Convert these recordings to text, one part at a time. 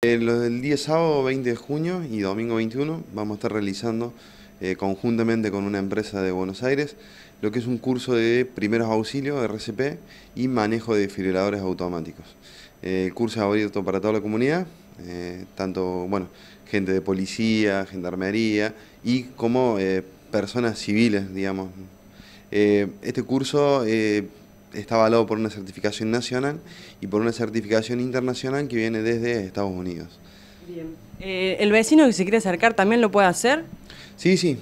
El eh, los del día sábado 20 de junio y domingo 21 vamos a estar realizando eh, conjuntamente con una empresa de Buenos Aires lo que es un curso de primeros auxilios, RCP, y manejo de desfibriladores automáticos. Eh, el curso es abierto para toda la comunidad, tanto bueno, gente de policía, gendarmería y como personas civiles, digamos. este curso está avalado por una certificación nacional y por una certificación internacional que viene desde Estados Unidos. Bien. Eh, ¿El vecino que se quiere acercar también lo puede hacer? Sí, sí.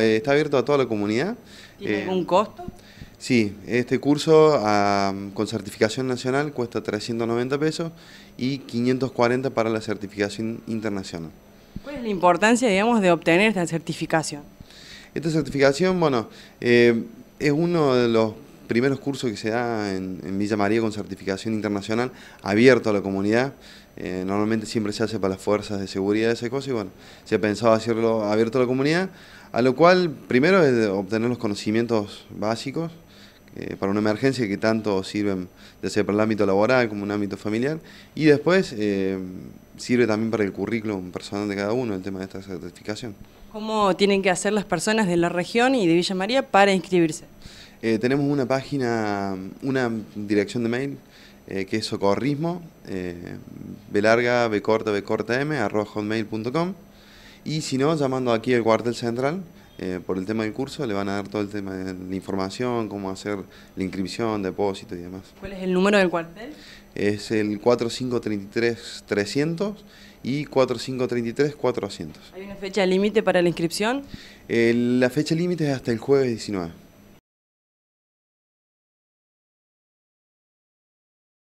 Eh, está abierto a toda la comunidad. ¿Tiene eh, algún costo? Sí, este curso ah, con certificación nacional cuesta 390 pesos y 540 para la certificación internacional. ¿Cuál es la importancia, digamos, de obtener esta certificación? Esta certificación, bueno, es uno de los primeros cursos que se da en, Villa María con certificación internacional, abierto a la comunidad. Eh, normalmente siempre se hace para las fuerzas de seguridad ese cosa y bueno, se ha pensado hacerlo abierto a la comunidad, a lo cual primero es obtener los conocimientos básicos eh, para una emergencia que tanto sirven ya sea para el ámbito laboral como un ámbito familiar y después eh, sirve también para el currículum personal de cada uno el tema de esta certificación. ¿Cómo tienen que hacer las personas de la región y de Villa María para inscribirse? Eh, tenemos una página, una dirección de mail eh, que es socorrismo, eh, b m, Y si no, llamando aquí al cuartel central eh, por el tema del curso, le van a dar todo el tema de la información, cómo hacer la inscripción, depósito y demás. ¿Cuál es el número del cuartel? Es el 4533-300 y 4533-400. ¿Hay una fecha límite para la inscripción? la fecha límite es hasta el jueves 19.